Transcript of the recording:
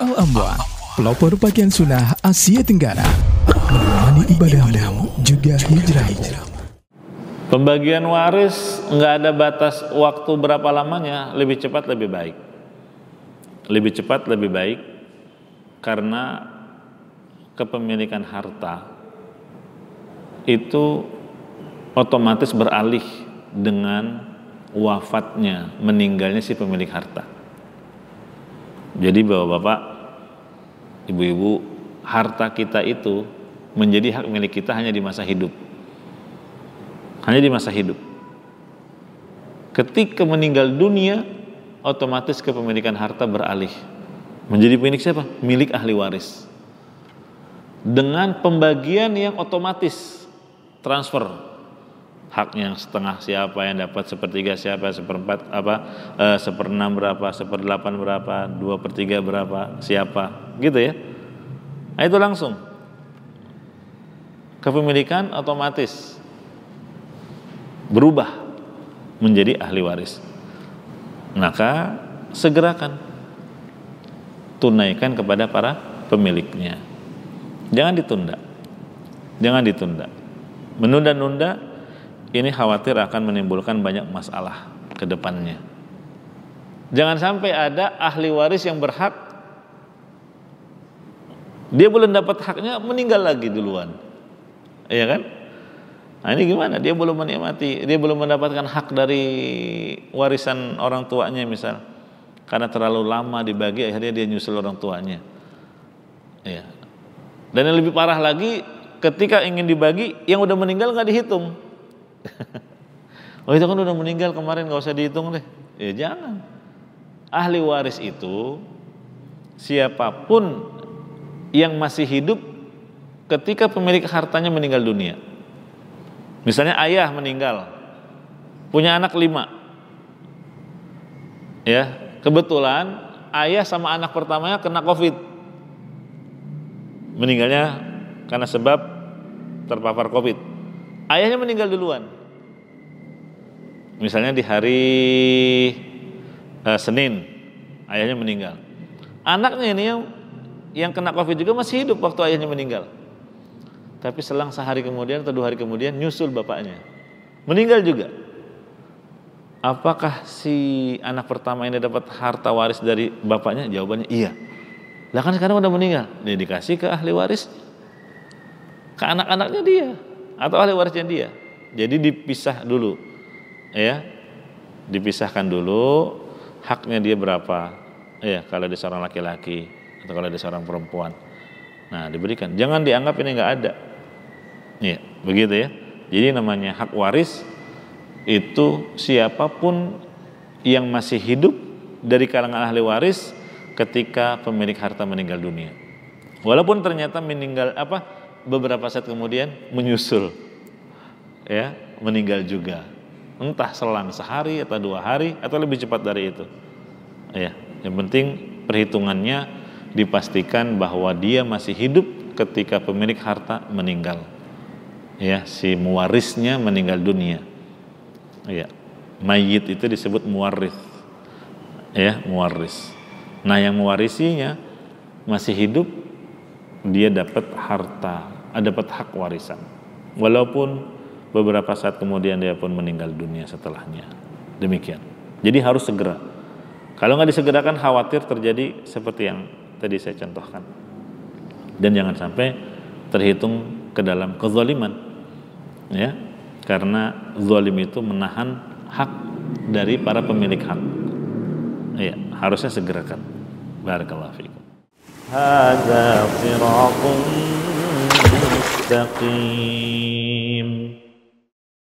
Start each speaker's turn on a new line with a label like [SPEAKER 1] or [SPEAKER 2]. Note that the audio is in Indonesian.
[SPEAKER 1] Al-Amwan, pelopor pakaian sunnah Asia Tenggara. Menemani ibadahmu juga hijrah. Pembagian waris nggak ada batas waktu berapa lamanya, lebih cepat lebih baik. Lebih cepat lebih baik karena kepemilikan harta itu otomatis beralih dengan wafatnya, meninggalnya si pemilik harta. Jadi bapak-bapak ibu-ibu, harta kita itu menjadi hak milik kita hanya di masa hidup. Hanya di masa hidup. Ketika meninggal dunia, otomatis kepemilikan harta beralih. Menjadi milik siapa? Milik ahli waris. Dengan pembagian yang otomatis transfer haknya setengah siapa yang dapat sepertiga siapa seperempat apa eh, seperenam berapa seperdelapan berapa dua per berapa siapa gitu ya nah, itu langsung kepemilikan otomatis berubah menjadi ahli waris maka segerakan tunaikan kepada para pemiliknya jangan ditunda jangan ditunda menunda-nunda ini khawatir akan menimbulkan banyak masalah ke depannya jangan sampai ada ahli waris yang berhak dia belum dapat haknya meninggal lagi duluan. Iya kan? Nah ini gimana? Dia belum menikmati, dia belum mendapatkan hak dari warisan orang tuanya misal. Karena terlalu lama dibagi akhirnya dia nyusul orang tuanya. Iya. Dan yang lebih parah lagi ketika ingin dibagi yang udah meninggal nggak dihitung. oh itu kan udah meninggal kemarin nggak usah dihitung deh. Ya jangan. Ahli waris itu siapapun yang masih hidup ketika pemilik hartanya meninggal dunia. Misalnya ayah meninggal, punya anak lima. Ya, kebetulan ayah sama anak pertamanya kena covid. Meninggalnya karena sebab terpapar covid. Ayahnya meninggal duluan. Misalnya di hari eh, Senin, ayahnya meninggal. Anaknya ini yang yang kena covid juga masih hidup waktu ayahnya meninggal tapi selang sehari kemudian atau dua hari kemudian nyusul bapaknya meninggal juga apakah si anak pertama ini dapat harta waris dari bapaknya jawabannya iya lah kan sekarang udah meninggal dia dikasih ke ahli waris ke anak-anaknya dia atau ahli warisnya dia jadi dipisah dulu ya dipisahkan dulu haknya dia berapa ya kalau dia seorang laki-laki atau kalau ada seorang perempuan. Nah, diberikan. Jangan dianggap ini nggak ada. Iya, begitu ya. Jadi namanya hak waris itu siapapun yang masih hidup dari kalangan ahli waris ketika pemilik harta meninggal dunia. Walaupun ternyata meninggal apa beberapa saat kemudian menyusul ya, meninggal juga. Entah selang sehari atau dua hari atau lebih cepat dari itu. Ya, yang penting perhitungannya dipastikan bahwa dia masih hidup ketika pemilik harta meninggal. Ya, si muarisnya meninggal dunia. Ya. Mayit itu disebut muwaris. Ya, muwaris. Nah, yang mewarisinya masih hidup dia dapat harta, eh, dapat hak warisan. Walaupun beberapa saat kemudian dia pun meninggal dunia setelahnya. Demikian. Jadi harus segera. Kalau nggak disegerakan khawatir terjadi seperti yang tadi saya contohkan. Dan jangan sampai terhitung ke dalam kezaliman. Ya, karena zalim itu menahan hak dari para pemilik hak. Ya, harusnya segerakan. Barakallahu fiikum. Hadza siratun mustaqim.